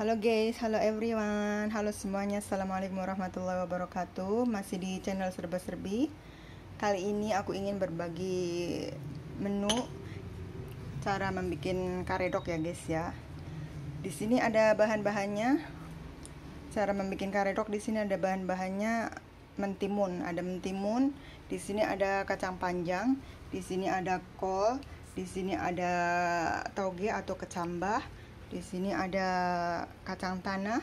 Halo guys, halo everyone, halo semuanya, assalamualaikum warahmatullahi wabarakatuh. Masih di channel Serba Serbi. Kali ini aku ingin berbagi menu cara membuat karedok ya guys ya. Di sini ada bahan-bahannya. Cara membuat karedok di sini ada bahan-bahannya mentimun, ada mentimun. Di sini ada kacang panjang, di sini ada kol, di sini ada toge atau kecambah di sini ada kacang tanah,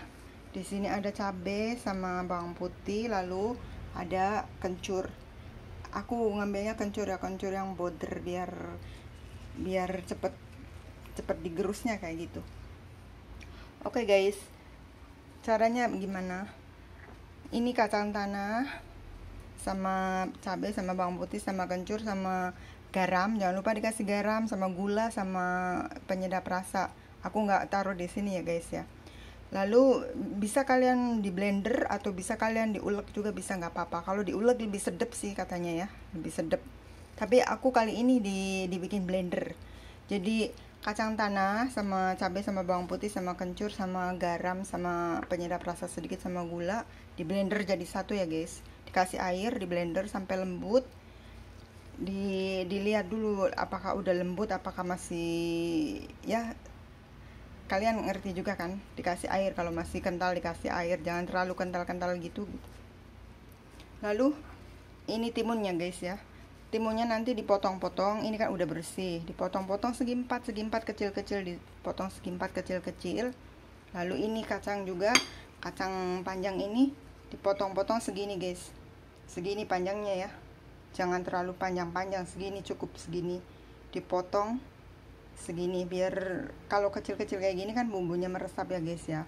di sini ada cabai sama bawang putih, lalu ada kencur. Aku ngambilnya kencur ya, kencur yang boder biar biar cepet cepet digerusnya kayak gitu. Oke okay guys, caranya gimana? Ini kacang tanah, sama cabai sama bawang putih sama kencur sama garam jangan lupa dikasih garam sama gula sama penyedap rasa aku nggak taruh di sini ya guys ya lalu bisa kalian di blender atau bisa kalian diulek juga bisa nggak apa-apa kalau diulek lebih sedep sih katanya ya lebih sedep tapi aku kali ini di dibikin blender jadi kacang tanah sama cabai sama bawang putih sama kencur sama garam sama penyedap rasa sedikit sama gula di blender jadi satu ya guys dikasih air di blender sampai lembut di dilihat dulu apakah udah lembut apakah masih ya kalian ngerti juga kan dikasih air kalau masih kental dikasih air jangan terlalu kental-kental gitu lalu ini timunnya guys ya timunnya nanti dipotong-potong ini kan udah bersih dipotong-potong segi empat segi empat kecil-kecil dipotong segi empat kecil-kecil lalu ini kacang juga kacang panjang ini dipotong-potong segini guys segini panjangnya ya jangan terlalu panjang-panjang segini cukup segini dipotong segini biar kalau kecil-kecil kayak gini kan bumbunya meresap ya guys ya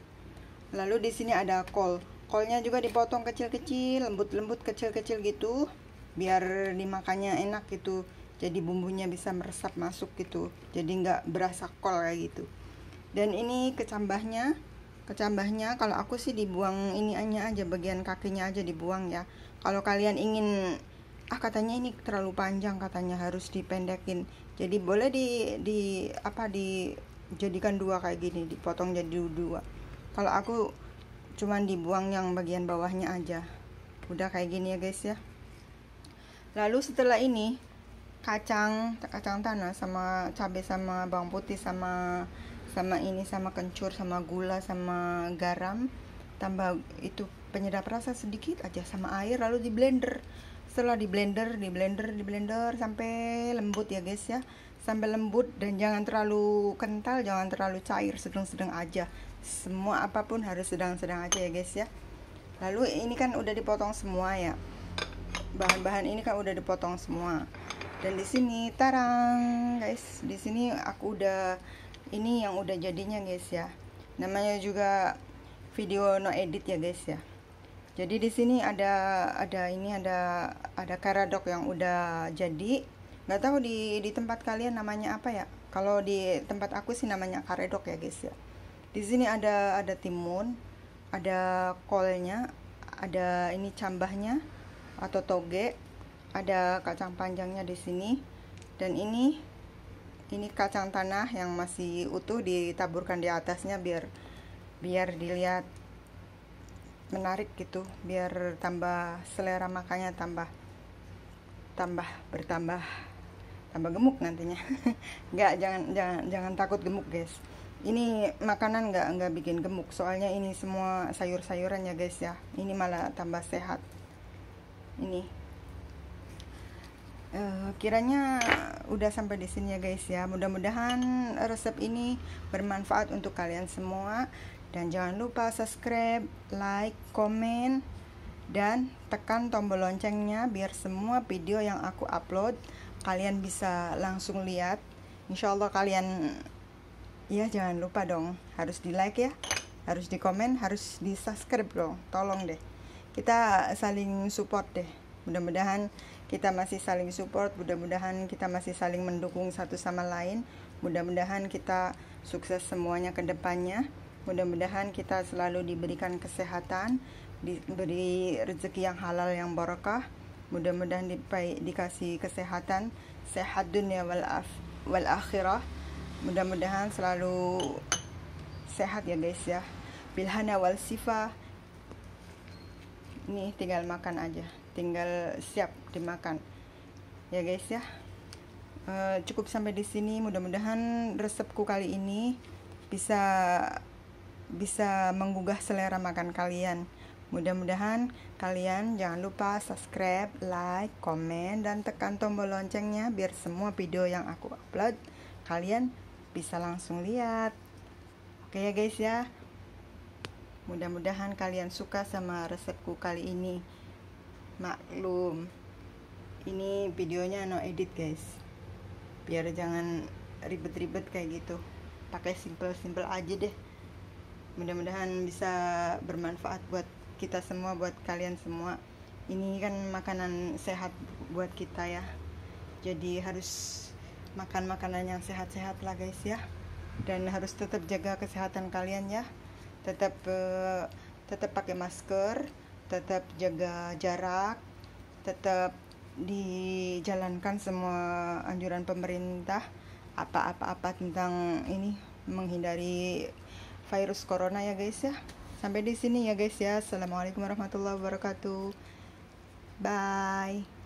lalu di sini ada kol kolnya juga dipotong kecil-kecil lembut-lembut kecil-kecil gitu biar dimakannya enak gitu jadi bumbunya bisa meresap masuk gitu jadi nggak berasa kol kayak gitu dan ini kecambahnya kecambahnya kalau aku sih dibuang ini hanya aja bagian kakinya aja dibuang ya kalau kalian ingin ah katanya ini terlalu panjang katanya harus dipendekin jadi boleh di di apa dijadikan dua kayak gini dipotong jadi dua kalau aku cuman dibuang yang bagian bawahnya aja udah kayak gini ya guys ya lalu setelah ini kacang kacang tanah sama cabai sama bawang putih sama sama ini sama kencur sama gula sama garam tambah itu penyedap rasa sedikit aja sama air lalu di blender setelah di blender di blender di blender sampai lembut ya guys ya sampai lembut dan jangan terlalu kental jangan terlalu cair sedang-sedang aja semua apapun harus sedang-sedang aja ya guys ya lalu ini kan udah dipotong semua ya bahan-bahan ini kan udah dipotong semua dan di sini tarang guys di sini aku udah ini yang udah jadinya guys ya namanya juga video no edit ya guys ya jadi di sini ada ada ini ada ada karadok yang udah jadi. Gak tahu di di tempat kalian namanya apa ya? Kalau di tempat aku sih namanya karedok ya guys ya. Di sini ada ada timun, ada kolnya, ada ini cambahnya atau toge, ada kacang panjangnya di sini. Dan ini ini kacang tanah yang masih utuh ditaburkan di atasnya biar biar dilihat menarik gitu biar tambah selera makannya tambah tambah bertambah tambah gemuk nantinya nggak jangan jangan jangan takut gemuk guys ini makanan nggak nggak bikin gemuk soalnya ini semua sayur-sayuran ya guys ya ini malah tambah sehat ini uh, kiranya udah sampai di sini ya guys ya mudah-mudahan resep ini bermanfaat untuk kalian semua dan jangan lupa subscribe, like, komen, dan tekan tombol loncengnya biar semua video yang aku upload kalian bisa langsung lihat. Insya Allah kalian ya jangan lupa dong harus di like ya, harus di komen, harus di subscribe loh. Tolong deh, kita saling support deh. Mudah-mudahan kita masih saling support, mudah-mudahan kita masih saling mendukung satu sama lain. Mudah-mudahan kita sukses semuanya ke depannya. Mudah-mudahan kita selalu diberikan kesehatan, diberi rezeki yang halal yang barokah. Mudah-mudahan dibaik, dikasih kesehatan, sehat dunia wal, af, wal akhirah. Mudah-mudahan selalu sehat ya guys ya. Bilhana wal sifa Nih tinggal makan aja, tinggal siap dimakan. Ya guys ya. Eh, cukup sampai di sini. Mudah-mudahan resepku kali ini bisa bisa menggugah selera makan kalian. Mudah-mudahan kalian jangan lupa subscribe, like, komen, dan tekan tombol loncengnya biar semua video yang aku upload kalian bisa langsung lihat. Oke ya guys ya. Mudah-mudahan kalian suka sama resepku kali ini. Maklum, ini videonya no edit guys. Biar jangan ribet-ribet kayak gitu. Pakai simple-simple aja deh mudah-mudahan bisa bermanfaat buat kita semua buat kalian semua ini kan makanan sehat buat kita ya jadi harus makan makanan yang sehat-sehat lah guys ya dan harus tetap jaga kesehatan kalian ya tetap uh, tetap pakai masker tetap jaga jarak tetap dijalankan semua anjuran pemerintah apa-apa-apa tentang ini menghindari virus corona ya guys ya. Sampai di sini ya guys ya. Assalamualaikum warahmatullahi wabarakatuh. Bye.